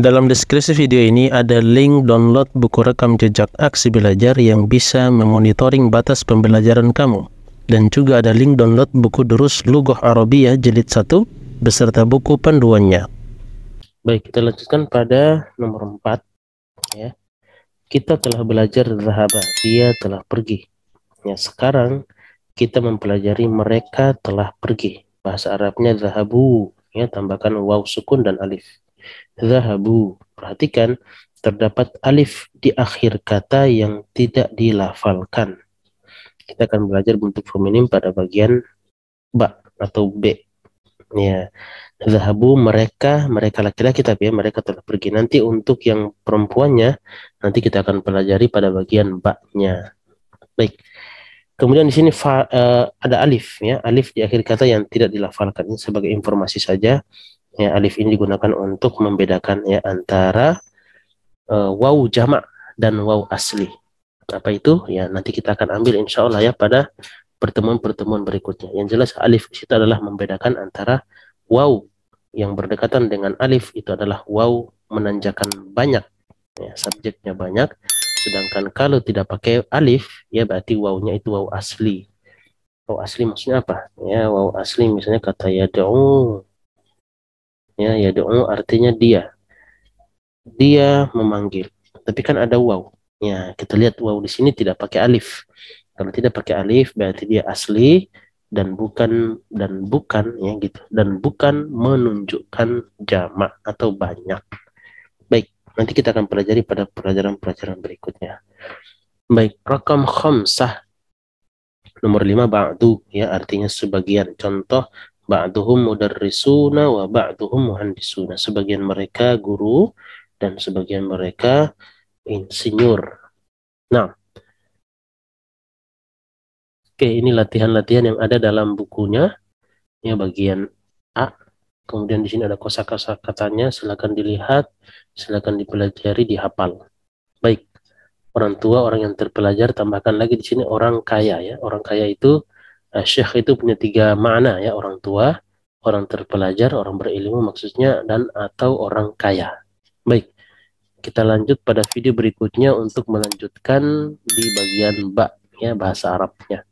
Dalam deskripsi video ini ada link download buku rekam jejak aksi belajar yang bisa memonitoring batas pembelajaran kamu. Dan juga ada link download buku Durus Lugoh Arabia jilid 1 beserta buku panduannya. Baik, kita lanjutkan pada nomor 4 ya. Kita telah belajar Zahabah, dia telah pergi. Ya, sekarang kita mempelajari mereka telah pergi. Bahasa Arabnya zahabu ya tambahkan waw sukun dan alif Zahabu. Perhatikan, terdapat alif di akhir kata yang tidak dilafalkan. Kita akan belajar bentuk feminim pada bagian ba atau b. Ya, zahabu mereka, mereka laki-laki tapi ya mereka telah pergi. Nanti untuk yang perempuannya nanti kita akan pelajari pada bagian baknya. Baik. Kemudian di sini uh, ada alif ya, alif di akhir kata yang tidak dilafalkan. Ini sebagai informasi saja ya alif ini digunakan untuk membedakan ya antara uh, waw jamak dan wau asli apa itu ya nanti kita akan ambil insya Allah ya pada pertemuan-pertemuan berikutnya yang jelas alif itu adalah membedakan antara wau yang berdekatan dengan alif itu adalah wau menanjakan banyak ya, subjeknya banyak sedangkan kalau tidak pakai alif ya berarti wawnya itu wau asli Wau asli maksudnya apa ya waw asli misalnya kata ya dong ya ya doa artinya dia dia memanggil tapi kan ada wow. ya kita lihat wow di sini tidak pakai alif kalau tidak pakai alif berarti dia asli dan bukan dan bukan ya gitu dan bukan menunjukkan jamak atau banyak. Baik, nanti kita akan pelajari pada pelajaran-pelajaran berikutnya. Baik, rakam khamsah nomor lima ba'du ya artinya sebagian. Contoh ba'duhum mudarrisuna wa ba'duhum muhandisuna. Sebagian mereka guru dan sebagian mereka insinyur. Nah, Oke, ini latihan-latihan yang ada dalam bukunya. Ini bagian A. Kemudian di sini ada kosakata katanya, silakan dilihat, silakan dipelajari, dihafal. Baik. Orang tua, orang yang terpelajar, tambahkan lagi di sini orang kaya ya. Orang kaya itu Nah, Syekh itu punya tiga makna ya, orang tua, orang terpelajar, orang berilmu maksudnya dan atau orang kaya. Baik. Kita lanjut pada video berikutnya untuk melanjutkan di bagian ba ya bahasa Arabnya.